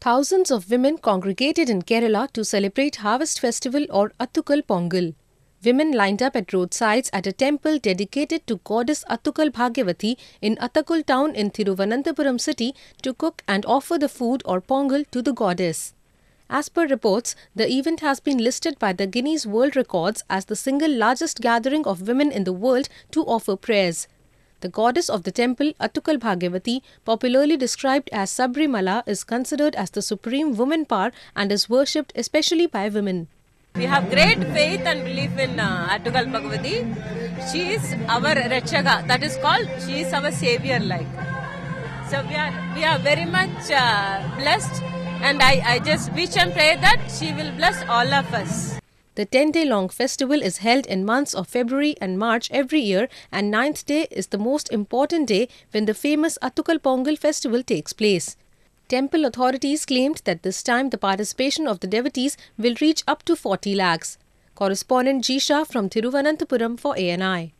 Thousands of women congregated in Kerala to celebrate harvest festival or Atukal Pongal. Women lined up at roadsides at a temple dedicated to goddess Atukal Bhagyavati in Atukal town in Thiruvananthapuram city to cook and offer the food or pongal to the goddess. As per reports, the event has been listed by the Guinness World Records as the single largest gathering of women in the world to offer prayers. The goddess of the temple, Atukal Bhagavati, popularly described as Sabri Mala, is considered as the supreme woman power and is worshipped especially by women. We have great faith and belief in uh, Atukal Bhagavati. She is our Rachaga, that is called, she is our savior like. So we are, we are very much uh, blessed and I, I just wish and pray that she will bless all of us. The 10 day long festival is held in months of February and March every year, and 9th day is the most important day when the famous Atukal Pongal festival takes place. Temple authorities claimed that this time the participation of the devotees will reach up to 40 lakhs. Correspondent Jisha from Thiruvananthapuram for ANI.